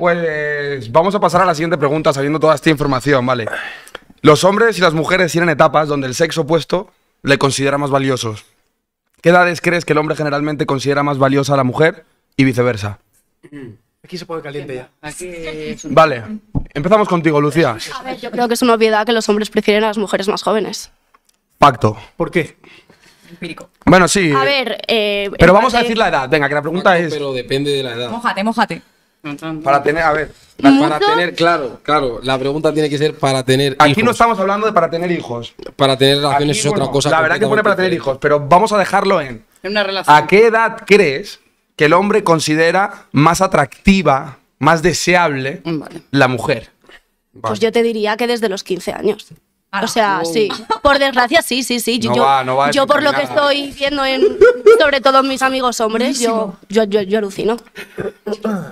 Pues vamos a pasar a la siguiente pregunta, sabiendo toda esta información, ¿vale? Los hombres y las mujeres tienen etapas donde el sexo opuesto le considera más valiosos. ¿Qué edades crees que el hombre generalmente considera más valiosa a la mujer y viceversa? Aquí se pone caliente ya. Vale, empezamos contigo, Lucía. A ver, yo creo que es una obviedad que los hombres prefieren a las mujeres más jóvenes. Pacto. ¿Por qué? Empírico. Bueno, sí. A ver, eh, pero vamos a decir la edad. Venga, que la pregunta es. Pero depende de la edad. Mójate, mójate. Para tener, a ver, para tener, claro, claro, la pregunta tiene que ser para tener Aquí no estamos hablando de para tener hijos. Para tener relaciones es otra cosa. La verdad que pone para tener hijos, pero vamos a dejarlo en... En una relación. ¿A qué edad crees que el hombre considera más atractiva, más deseable la mujer? Pues yo te diría que desde los 15 años. O sea, sí. Por desgracia, sí, sí, sí. Yo, por lo que estoy viendo, en, sobre todo mis amigos hombres, yo, alucino.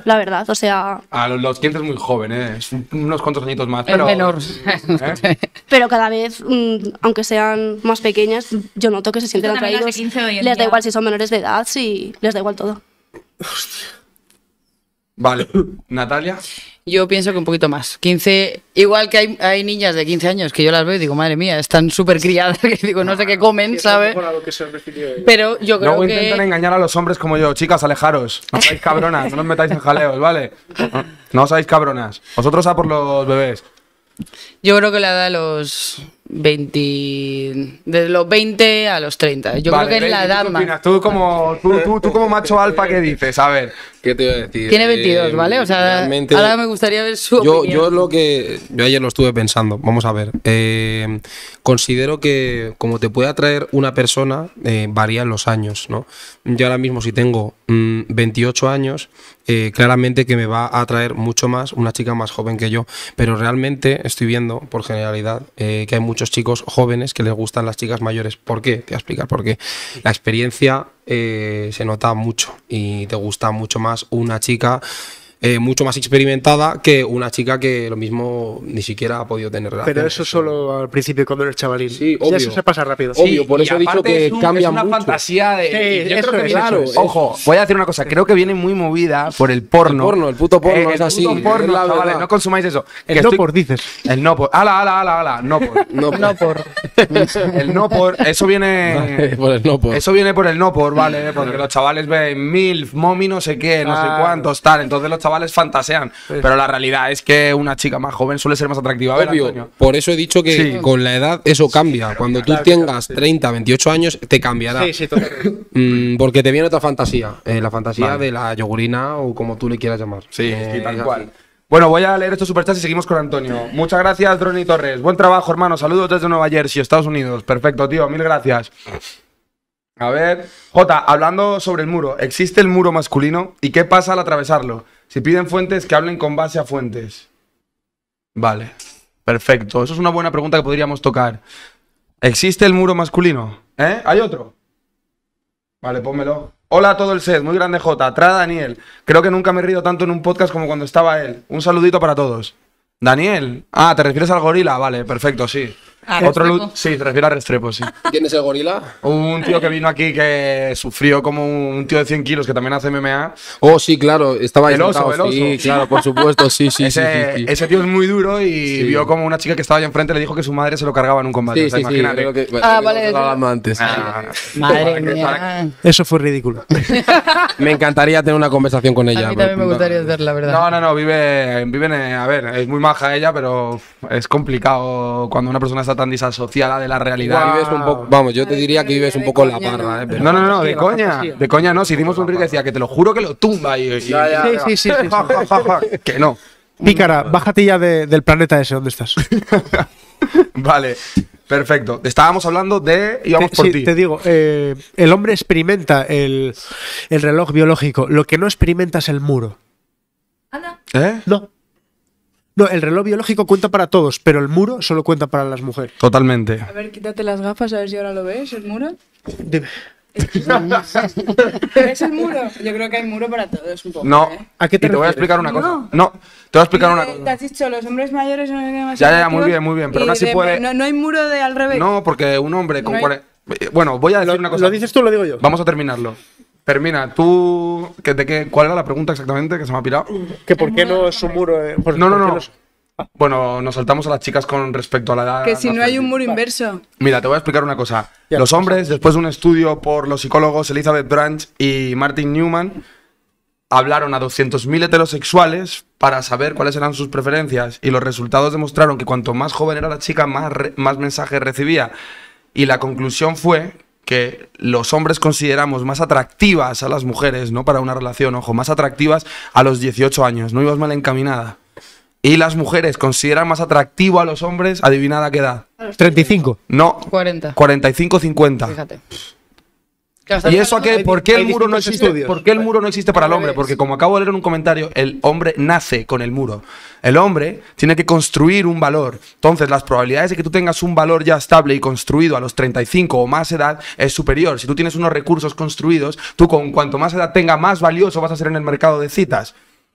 La verdad, o sea... A los 15 es muy joven, ¿eh? unos cuantos añitos más, pero... ¿eh? Pero cada vez, mm, aunque sean más pequeñas, yo noto que se sienten atraídos. Les da igual si son menores de edad, si les da igual todo. Vale. Natalia. Yo pienso que un poquito más. 15, igual que hay, niñas de 15 años que yo las veo y digo, madre mía, están súper criadas, que digo, no sé qué comen, ¿sabes? Pero yo creo Luego intentan engañar a los hombres como yo, chicas, alejaros. No seáis cabronas, no os metáis en jaleos, ¿vale? No seáis cabronas. Vosotros a por los bebés. Yo creo que la edad de los 20, de los 20 a los 30. Yo creo que es la edad más. ¿Tú como, tú, tú, como macho alfa, ¿qué dices? A ver. ¿Qué te iba a decir? Tiene 22, ¿vale? O sea, ahora me gustaría ver su yo, opinión. Yo lo que... Yo ayer lo estuve pensando. Vamos a ver. Eh, considero que como te puede atraer una persona, eh, varían los años, ¿no? Yo ahora mismo si tengo 28 mm, años, eh, claramente que me va a atraer mucho más una chica más joven que yo. Pero realmente estoy viendo, por generalidad, que hay muchos muchos chicos jóvenes que les gustan las chicas mayores. ¿Por qué? Te voy a explicar La experiencia eh, se nota mucho y te gusta mucho más una chica eh, mucho más experimentada que una chica que lo mismo ni siquiera ha podido tener Pero eso solo al principio cuando eres chavalín. Sí, obvio. Ya eso se pasa rápido. Sí, obvio, por eso he dicho que es es una fantasía de... Sí, yo creo que Ojo, voy a decir una cosa. Creo que viene muy movida por el porno. El porno, el puto porno, eh, es así. no consumáis eso. El que no por, dices. El no por. Ala, ala, ala, ala. No por. No por. el no por. Eso viene... por el no por. Eso viene por el no por, ¿vale? Porque los chavales ven MILF, MOMI, no sé qué, no sé cuántos, tal. Entonces los chavales chavales fantasean, pero la realidad es que una chica más joven suele ser más atractiva. A ver, por eso he dicho que con la edad eso cambia. Cuando tú tengas 30, 28 años, te cambiará. Sí, sí, totalmente. Mm, porque te viene otra fantasía, eh, la fantasía de la yogurina o como tú le quieras llamar. Sí, eh, tal cual. Bueno, voy a leer estos superchats y seguimos con Antonio. Muchas gracias, Droni Torres. Buen trabajo, hermano. Saludos desde Nueva Jersey, Estados Unidos. Perfecto, tío. Mil gracias. A ver, Jota, hablando sobre el muro, ¿existe el muro masculino y qué pasa al atravesarlo? Si piden fuentes, que hablen con base a fuentes. Vale. Perfecto. Eso es una buena pregunta que podríamos tocar. ¿Existe el muro masculino? ¿Eh? ¿Hay otro? Vale, pónmelo. Hola a todo el set, muy grande J. Tra Daniel. Creo que nunca me he rido tanto en un podcast como cuando estaba él. Un saludito para todos. Daniel. Ah, ¿te refieres al gorila? Vale, perfecto, sí. Ah, Otro loot Sí, te refiero a Restrepo, sí. ¿Quién es el gorila? Un tío que vino aquí que sufrió como un tío de 100 kilos que también hace MMA. Oh, sí, claro, estaba ahí Sí, claro, por supuesto, sí, sí. sí, ese tío es muy duro y vio como una chica que estaba allá enfrente le dijo que su madre se lo cargaba en un combate. ah, vale. Eso fue ridículo. me encantaría tener una conversación con ella. A mí también me gustaría la verdad. No, no, no, vive, vive en, a ver, es muy maja ella, pero es complicado cuando una persona tan disasociada de la realidad. vamos, yo te diría que vives un poco en la parra. Eh, no, no, no, de coña. De coña no. Si dimos un reel decía que te lo juro que lo tumba. Y, y, sí, sí, sí. sí, que no. Pícara, bájate ya del planeta ese ¿dónde estás. vale. Perfecto. Estábamos hablando de. te, Te digo, eh, el hombre experimenta el, el reloj biológico. Lo que no experimenta es el muro. ¿Eh? No. No, el reloj biológico cuenta para todos, pero el muro solo cuenta para las mujeres. Totalmente. A ver, quítate las gafas, a ver si ahora lo ves, el muro. Dime. ¿Es el muro? Yo creo que hay muro para todos un poco. No, ¿eh? te, voy a explicar una cosa. No, te voy a explicar una cosa. Te has dicho, los hombres mayores no tienen más. Ya, ya, muy bien, muy bien. Pero aún así puede. No, hay muro de al revés. No, porque un hombre con. Eh, bueno, voy a decir una cosa. ¿Lo dices tú o lo digo yo? Vamos a terminarlo. Termina, tú. Que, de qué, ¿Cuál era la pregunta exactamente que se me ha pirado? Que por eh, qué no es un muro. no, no, no. Bueno, nos saltamos a las chicas con respecto a la edad. Que si no hay un muro inverso. Mira, te voy a explicar una cosa. los hombres, después de un estudio por los psicólogos Elizabeth Branch y Martin Newman, hablaron a 200.000 heterosexuales para saber cuáles eran sus preferencias y los resultados demostraron que cuanto más joven era la chica, más, más mensajes recibía. Y la conclusión fue que los hombres consideramos más atractivas a las mujeres, ¿no? Para una relación, ojo, más atractivas a los 18 años, no ibas mal encaminada. Y las mujeres consideran más atractivo a los hombres, adivinada qué edad. 35. No. 40. 45, 50. Fíjate. ¿Y eso a qué? ¿Por qué el muro no existe? el muro no existe para el hombre? Porque como acabo de leer en un comentario, el hombre nace con el muro. El hombre tiene que construir un valor. Entonces, las probabilidades de que tú tengas un valor ya estable y construido a los 35 o más edad es superior. Si tú tienes unos recursos construidos, tú con cuanto más edad tenga, más valioso vas a ser en el mercado de citas.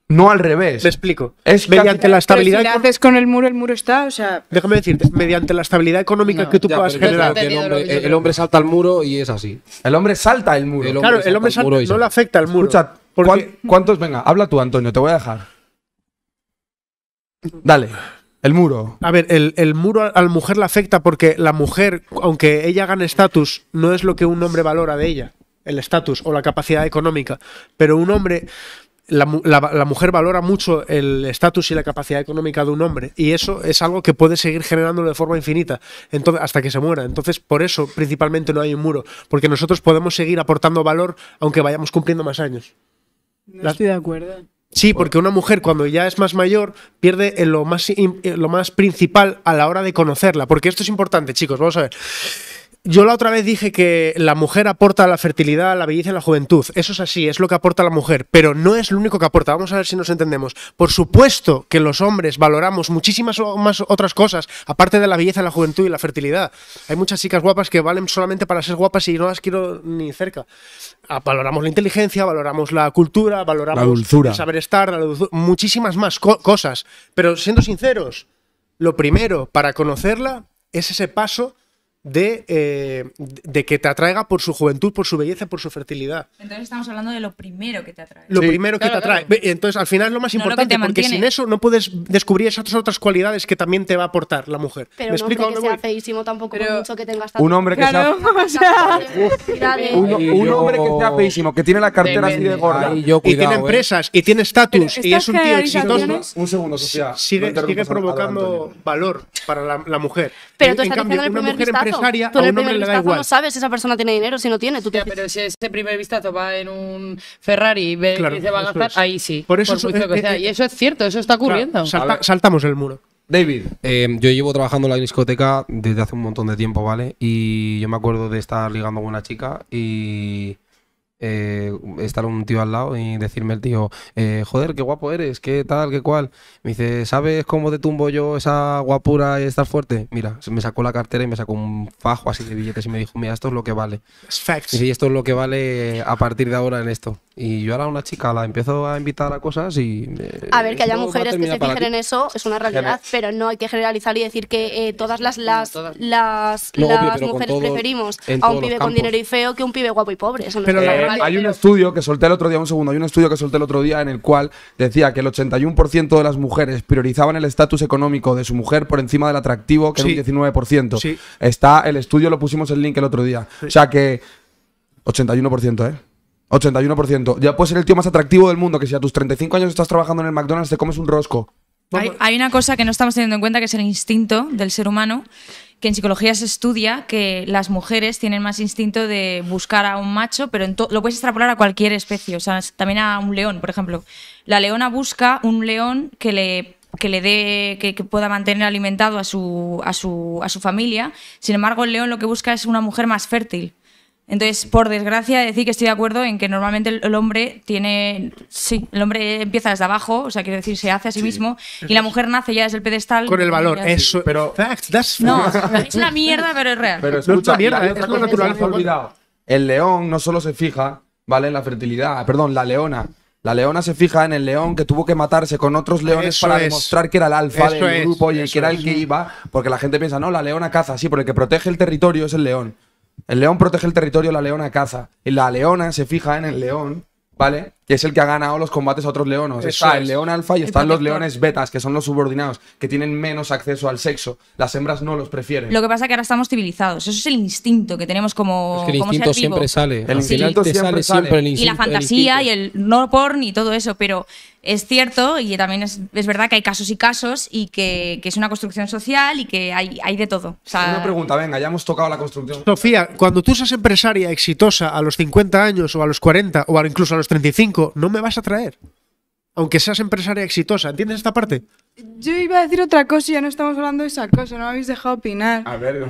No al revés. Te explico. Es mediante la estabilidad. Pero si haces con el muro, el muro está, o sea. Déjame decirte, mediante la estabilidad económica que tú puedas generar. El hombre, salta al muro y es así. El hombre salta el muro. El hombre claro, el hombre salta, no le afecta al muro. ¿cuántos? Venga, habla tú, Antonio, te voy a dejar. Dale. El muro. A ver, el, muro a la mujer le afecta porque la mujer, aunque ella gane estatus, no es lo que un hombre valora de ella, el estatus o la capacidad económica. Pero un hombre la, mujer valora mucho el estatus y la capacidad económica de un hombre y eso es algo que puede seguir generándolo de forma infinita hasta que se muera. Entonces, por eso principalmente no hay un muro, porque nosotros podemos seguir aportando valor aunque vayamos cumpliendo más años. No estoy de acuerdo. Sí, porque una mujer cuando ya es más mayor pierde lo más, lo más principal a la hora de conocerla, porque esto es importante, chicos, vamos a ver. Yo la otra vez dije que la mujer aporta la fertilidad, la belleza y la juventud. Eso es así, es lo que aporta la mujer, pero no es lo único que aporta. Vamos a ver si nos entendemos. Por supuesto que los hombres valoramos muchísimas más otras cosas, aparte de la belleza, la juventud y la fertilidad. Hay muchas chicas guapas que valen solamente para ser guapas y no las quiero ni cerca. Ah, valoramos la inteligencia, valoramos la cultura, valoramos la el saber estar, muchísimas más cosas. Pero siendo sinceros, lo primero para conocerla es ese paso de, eh, de, que te atraiga por su juventud, por su belleza, por su fertilidad. Entonces estamos hablando de lo primero que te atrae. Lo primero que te atrae. Entonces al final es lo más importante, lo porque sin eso no puedes descubrir esas otras, cualidades que también te va a aportar la mujer. Pero ¿Me un explico? hombre que sea feísimo tampoco, Pero... mucho que tengas Un hombre que sea... un, hombre que sea feísimo, que tiene la cartera así de gorda. y tiene eh. empresas, y tiene estatus, y es un tío exitoso. Un segundo, Sofía. Sigue, sigue provocando valor para la, la mujer. Pero tú estás una mujer no sabes si esa persona tiene dinero, si no tiene. pero si ese primer vistazo va en un Ferrari y, ve, que se va a gastar, ahí sí. Por eso, eh, eh, y eso es cierto, eso está ocurriendo. saltamos el muro. David. Eh, yo llevo trabajando en la discoteca desde hace un montón de tiempo, ¿vale? Y yo me acuerdo de estar ligando con una chica y eh, estar un tío al lado y decirme el tío, eh, joder, qué guapo eres, qué tal, qué cual. Me dice, ¿sabes cómo te tumbo yo esa guapura y estar fuerte? Mira, me sacó la cartera y me sacó un fajo así de billetes y me dijo, mira, esto es lo que vale. Y esto es lo que vale a partir de ahora en esto. Y yo ahora una chica la empiezo a invitar a cosas y... Eh, a ver, que haya mujeres que se fijen en eso es una realidad, pero no hay que generalizar y decir que todas las, las, las, mujeres preferimos a un pibe con dinero y feo que un pibe guapo y pobre. Eso no es la hay un estudio que solté el otro día, un segundo, hay un estudio que solté el otro día en el cual decía que el 81% de las mujeres priorizaban el estatus económico de su mujer por encima del atractivo, que era un 19%. Está el estudio, lo pusimos el link el otro día. O sea que 81%, ¿eh? 81%. Ya puedes ser el tío más atractivo del mundo, que si a tus 35 años estás trabajando en el McDonald's te comes un rosco. hay, una cosa que no estamos teniendo en cuenta, que es el instinto del ser humano que en psicología se estudia que las mujeres tienen más instinto de buscar a un macho, pero lo puedes extrapolar a cualquier especie, o sea, también a un león, por ejemplo. La leona busca un león que le que le dé que, que pueda mantener alimentado a su, a su a su familia. Sin embargo, el león lo que busca es una mujer más fértil. Entonces, por desgracia, decir que estoy de acuerdo en que normalmente el hombre tiene. Sí, el hombre empieza desde abajo, o sea, quiero decir, se hace a sí, mismo, y la mujer nace ya desde el pedestal. Con el valor, eso. Pero. no, es una mierda, pero es real. Pero mierda, es una mierda, es lo olvidado. El león no solo se fija, ¿vale? En la fertilidad, perdón, la leona. La leona se fija en el león que tuvo que matarse con otros leones para demostrar que era el alfa del grupo y que era el que iba, porque la gente piensa, no, la leona caza, sí, porque el que protege el territorio es el león. El león protege el territorio, la leona caza. Y la leona se fija en el león, ¿vale? que es el que ha ganado los combates a otros leones está el león alfa y están los leones betas, que son los subordinados, que tienen menos acceso al sexo. Las hembras no los prefieren. Lo que pasa es que ahora estamos civilizados. Eso es el instinto que tenemos como. Es que el instinto siempre sale. El instinto siempre sale, y la fantasía y el no porn y todo eso, pero es cierto y también es, verdad que hay casos y casos y que, que es una construcción social y que hay, hay de todo. una pregunta, venga, ya hemos tocado la construcción. Sofía, cuando tú seas empresaria exitosa a los 50 años o a los 40 o incluso a los 35, no me vas a traer aunque seas empresaria exitosa. ¿Entiendes esta parte? Yo iba a decir otra cosa y ya no estamos hablando de esa cosa, no me habéis dejado opinar. A ver,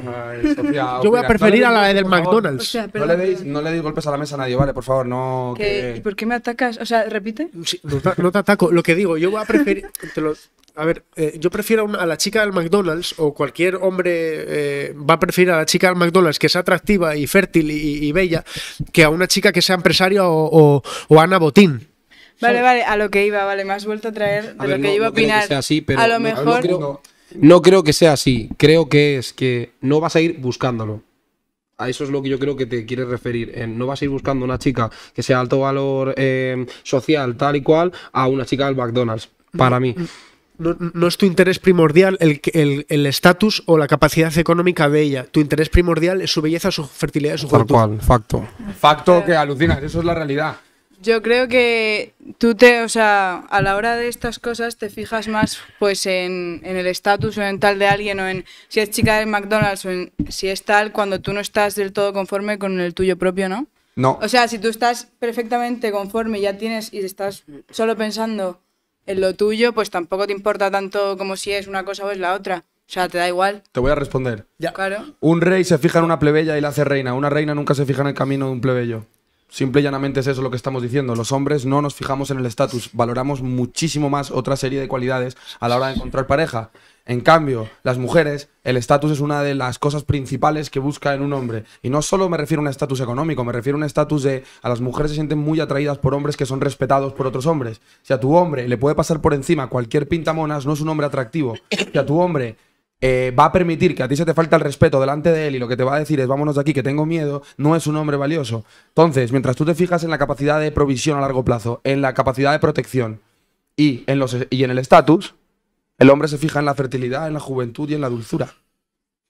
Sofía. Yo voy a preferir a la del McDonald's. No le, deis, golpes a la mesa a nadie, vale, por favor, no. ¿Y por qué me atacas? O sea, repite. no, te, ataco. Lo que digo, yo voy a preferir. a ver, eh, yo prefiero a, la chica del McDonald's o cualquier hombre eh, va a preferir a la chica del McDonald's que sea atractiva y fértil y, bella que a una chica que sea empresaria o Ana Botín. Vale, vale, a lo que iba, vale, me has vuelto a traer de lo que iba a opinar. así, pero a lo mejor. No creo, que sea así. Creo que es que no vas a ir buscándolo. A eso es lo que yo creo que te quieres referir. no vas a ir buscando una chica que sea alto valor eh, social, tal y cual, a una chica del McDonald's. Para mí. No, es tu interés primordial el estatus o la capacidad económica de ella. Tu interés primordial es su belleza, su fertilidad, su Tal facto. Facto que alucinas, eso es la realidad. Yo creo que tú te, o sea, a la hora de estas cosas te fijas más pues en, el estatus o en tal de alguien o en si es chica de McDonald's o en si es tal cuando tú no estás del todo conforme con el tuyo propio, ¿no? No. O sea, si tú estás perfectamente conforme, y ya tienes y estás solo pensando en lo tuyo, pues tampoco te importa tanto como si es una cosa o es la otra. O sea, te da igual. Te voy a responder. Ya. Claro. Un rey se fija en una plebeya y la hace reina. Una reina nunca se fija en el camino de un plebeyo. Simple y llanamente es eso lo que estamos diciendo. Los hombres no nos fijamos en el estatus, valoramos muchísimo más otra serie de cualidades a la hora de encontrar pareja. En cambio, las mujeres, el estatus es una de las cosas principales que busca en un hombre. Y no solo me refiero a un estatus económico, me refiero a un estatus de a las mujeres se sienten muy atraídas por hombres que son respetados por otros hombres. Si a tu hombre le puede pasar por encima cualquier pintamonas, no es un hombre atractivo. Si a tu hombre eh, va a permitir que a ti se te falta el respeto delante de él y lo que te va a decir es vámonos de aquí que tengo miedo, no es un hombre valioso. Entonces, mientras tú te fijas en la capacidad de provisión a largo plazo, en la capacidad de protección y en, los, y en el estatus, el hombre se fija en la fertilidad, en la juventud y en la dulzura.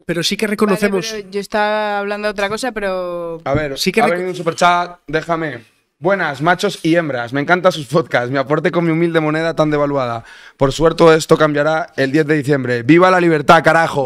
Pero sí que reconocemos. yo estaba hablando de otra cosa, pero. A ver, sí que un superchat, déjame. Buenas, machos y hembras, me encantan sus podcasts, me aporte con mi humilde moneda tan devaluada. Por suerte esto cambiará el 10 de diciembre. ¡Viva la libertad, carajo!